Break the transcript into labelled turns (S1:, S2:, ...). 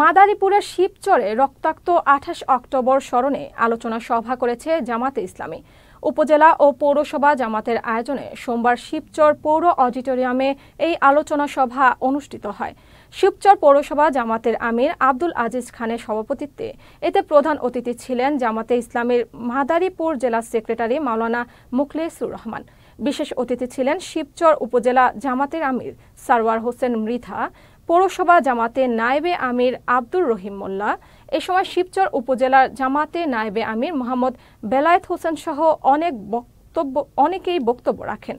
S1: মাদারীপুরের শিবচরে রক্তাক্ত আঠাশ অক্টোবর স্মরণে আলোচনা সভা করেছে জামাতে ইসলামী উপজেলা ও পৌরসভা জামাতের আয়োজনে সোমবার শিবচর পৌর অডিটোরিয়ামে এই আলোচনা সভা অনুষ্ঠিত হয় শিবচর পৌরসভা জামাতের আমির আব্দুল আজিজ খানের সভাপতিত্বে এতে প্রধান অতিথি ছিলেন জামাতে ইসলামের মাদারীপুর জেলা সেক্রেটারি মাওলানা মুখলেসুর রহমান বিশেষ অতিথি ছিলেন শিবচর উপজেলা জামাতের আমির সারওয়ার হোসেন মৃধা পৌরসভা জামাতে নায়েবে আমির আব্দুর রহিম মোল্লা এ সময় শিবচর উপজেলার জামাতে নায়েবে আমির মোহাম্মদ বেলায়েত হোসেন সহ অনেক বক্তব্য অনেকেই বক্তব্য রাখেন